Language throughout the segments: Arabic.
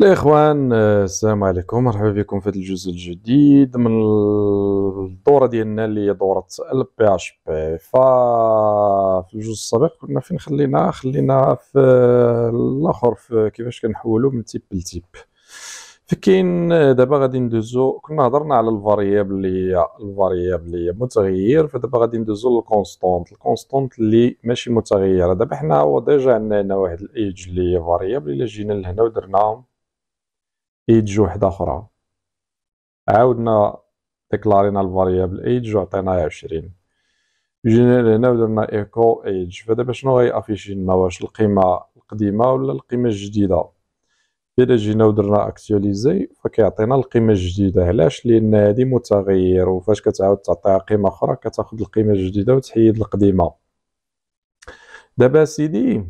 الاخوان آه، السلام عليكم مرحبا بكم في هذا الجزء الجديد من الدوره ديالنا اللي هي دوره ال بي اش بي في الجزء السابق كنا فين خلينا خلينا في الاخر في كيفاش كنحولوا من تيب لتيب فكاين آه، دابا غادي ندوزو كنا هضرنا على الفاريابل اللي هي الفاريابل اللي هي متغير فدابا غادي ندوزو للكونستانت الكونستونت اللي ماشي متغيره دابا حنا هو ديجا عندنا هنا واحد الايج اللي هي فاريابل الا جينا لهنا ودرناهم ايدج وحدة أخرى عاودنا ديكلارينا الفاريابل ايدج وعطيناها عشرين جينا هنا ودرنا ايكو ايدج فدابا شنو غيأفيشي لنا واش القيمة القديمة ولا القيمة الجديدة الى جينا ودرنا اكتواليزي فكيعطينا القيمة الجديدة علاش لأن هادي متغير وفاش كتعاود تعطيها قيمة أخرى كتاخد القيمة الجديدة وتحيد القديمة دابا سيدي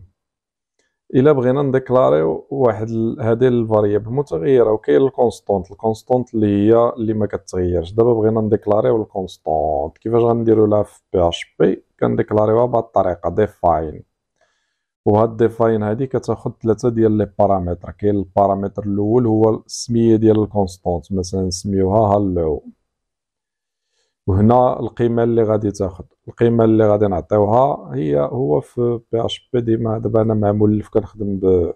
الا بغينا نديكلاريو واحد هذه الفاريابل متغيره وكاين الكونستونت الكونستونت اللي هي اللي ما كتغيرش دابا بغينا نديكلاريو الكونستونت كيفاش غنديروا لها في بي اش بي كنديكلاريوها بهذه الطريقه ديفاين وهاد ديفاين هادي كتاخد ثلاثه ديال لي بارامتر كاين البارامتر الاول هو السميه ديال الكونستونت مثلا نسميوها هالو وهنا القيمه اللي غادي تاخذ القيمه اللي غادي نعطيوها هي هو في بي اش بي ديما دابا انا مع مولف كنخدم ب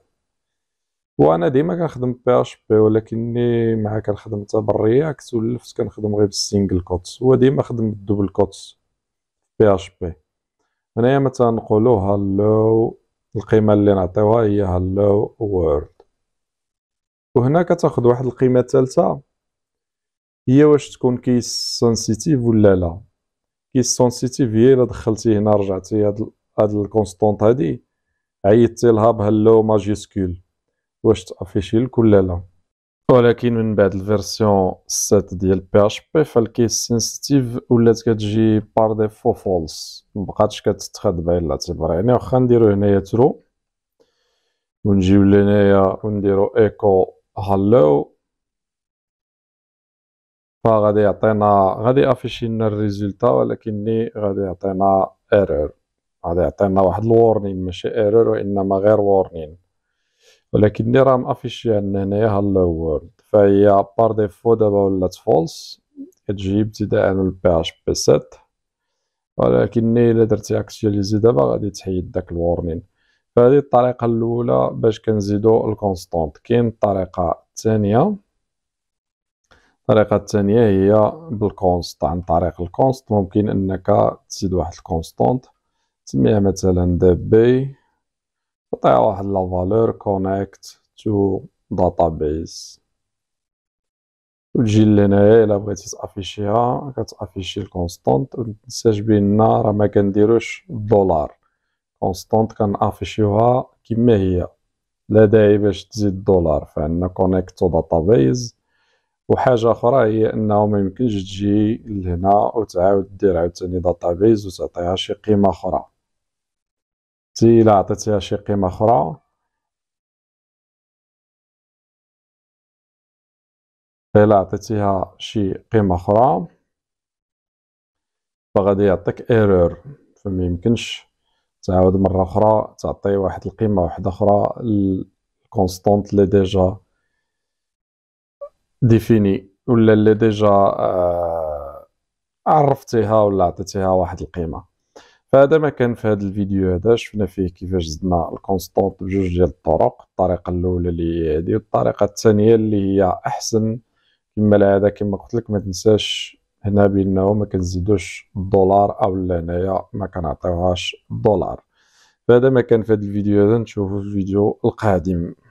وانا ديما كنخدم بي اش بي ولكني مع كنخدم حتى بالرياكت ولفت كنخدم غير بالسينجل كوتس ديما خدم بالدوبل كوتس بي اش بي هنايا مثلا نقولو هالو القيمه اللي نعطيوها هي هالو وورد وهنا كتاخد واحد القيمه الثالثه هي واش تكون كيس سنسيتيف ولا لا كيس سنسيتيف هي الا دخلتي هنا رجعتي هاد هاد الكونستونت هادي عيطتي لها بهالو ماجيسكول واش تافيشي لك ولا لا ولكن من بعد الفيرسيون 7 ديال بي اش بي فالكيس سنسيتيف ولات كتجي بار ديفو فولس مبقاتش كتتخاد بعين الاعتبار يعني واخا نديرو هنايا ترو ونجيو لهنايا ونديرو ايكو هالو فغادي يعطينا غادي افيشي لنا الريزلتا ولكني غادي يعطينا ايرور غادي يعطينا واحد الورنين ماشي ايرور وانما غير وورنين ولكني راه مافيشي عندنا هنايا ها الورد فهي بار ديفو دابا ولات فولس كتجي ابتداء من البي اش بي سيت ولكني الا درتي اكتياليزي دابا غادي تحيد داك الورنين فهذه الطريقه الاولى باش كنزيدو الكونستانت كاين الطريقه الثانيه الطريقه الثانيه هي بالكونست عن طريق الكونست ممكن انك تزيد واحد الكونستونت تسميها مثلا دي بي تعطيها واحد لا فالور كونيكت تو داتابيس وتجي لهنايا الا بغيتي تافيشيها كتافيشي الكونستونت ومتنساش بان راه ما كنديروش الدولار كونستونت كنافيشيوها كما هي لا داعي باش تزيد الدولار فعندنا كونيكت تو داتابيز وحاجه اخرى هي انه ما يمكنش تجي لهنا وتعاود دير عاوتاني داتابيز وتعطيها شي قيمه اخرى تي الا عطيتيها شي قيمه اخرى الا عطيتيها شي قيمه اخرى فغادي يعطيك ايرور فما يمكنش تعاود مره اخرى تعطي واحد القيمه واحده اخرى الكونستانت اللي ديجا ديفيني ولا اللي ديجا آه عرفتيها ولا عطيتيها واحد القيمه فهذا ما كان في هذا الفيديو هذا شفنا فيه كيفاش زدنا الكونستونت بجوج ديال الطرق الطريقه الاولى اللي هي هذه والطريقه الثانيه اللي هي احسن كما العاده كما قلت لك ما تنساش هنا بانه ما كنزيدوش الدولار او هنايا ما كنعطيوهاش الدولار فهذا ما كان في هذا الفيديو هذا نشوفو في الفيديو القادم